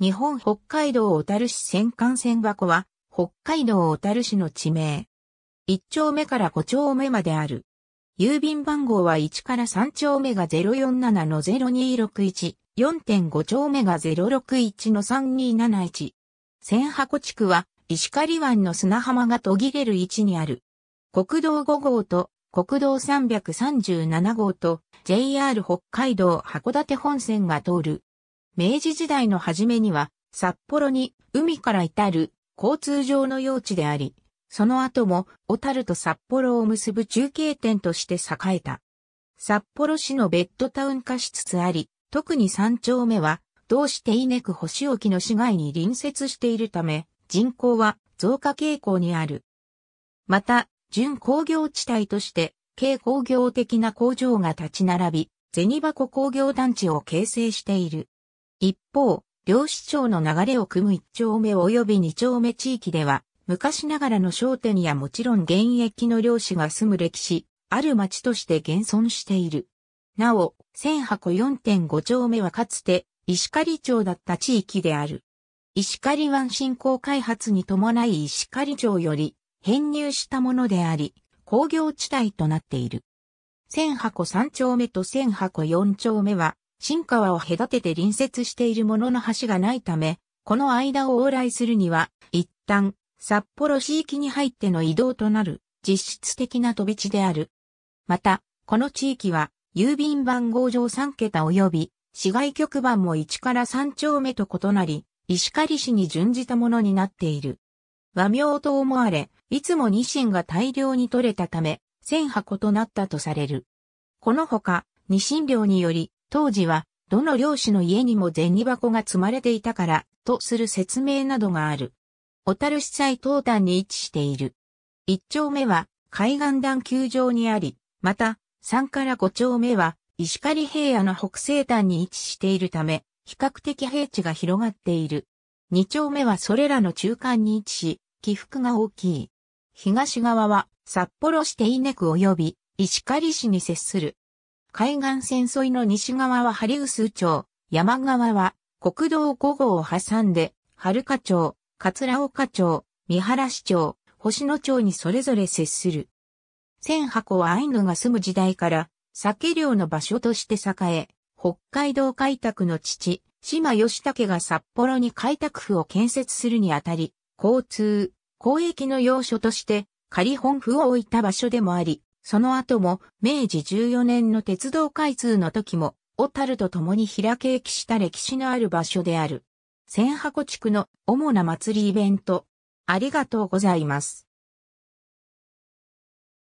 日本北海道小樽市戦艦船箱は、北海道小樽市の地名。1丁目から5丁目まである。郵便番号は1から3丁目が047の0261、4.5丁目が061の3271。千箱地区は、石狩湾の砂浜が途切れる位置にある。国道5号と国道337号と JR 北海道函館本線が通る明治時代の初めには、札幌に海から至る交通上の用地であり、その後も小樽と札幌を結ぶ中継点として栄えた。札幌市のベッドタウン化しつつあり、特に三丁目は、同市手稲区星沖の市街に隣接しているため、人口は増加傾向にある。また、準工業地帯として、軽工業的な工場が立ち並び、銭箱工業団地を形成している。一方、両市町の流れを組む一丁目及び二丁目地域では、昔ながらの商店やもちろん現役の漁師が住む歴史、ある町として現存している。なお、千箱4.5丁目はかつて、石狩町だった地域である。石狩湾振興開発に伴い石狩町より編入したものであり、工業地帯となっている。千箱3丁目と千箱4丁目は新川を隔てて隣接しているものの橋がないため、この間を往来するには、一旦、札幌市域に入っての移動となる、実質的な飛び地である。また、この地域は、郵便番号上3桁及び、市外局番も1から3丁目と異なり、石狩市に準じたものになっている。和名と思われ、いつもニシンが大量に取れたため、千箱となったとされる。このほか、ニシン漁により、当時は、どの漁師の家にも銭箱が積まれていたから、とする説明などがある。小樽市最東端に位置している。一丁目は、海岸段球場にあり、また、三から五丁目は、石狩平野の北西端に位置しているため、比較的平地が広がっている。二丁目はそれらの中間に位置し、起伏が大きい。東側は、札幌市手稲区及び、石狩市に接する海岸線沿いの西側はハリウス町、山側は国道5号を挟んで、春香町、桂岡町、三原市町、星野町にそれぞれ接する。千箱はアイヌが住む時代から、酒漁の場所として栄え、北海道開拓の父、島義武が札幌に開拓府を建設するにあたり、交通、交易の要所として、仮本府を置いた場所でもあり、その後も明治14年の鉄道開通の時も、小樽と共に開け駅した歴史のある場所である。千箱地区の主な祭りイベント。ありがとうございます。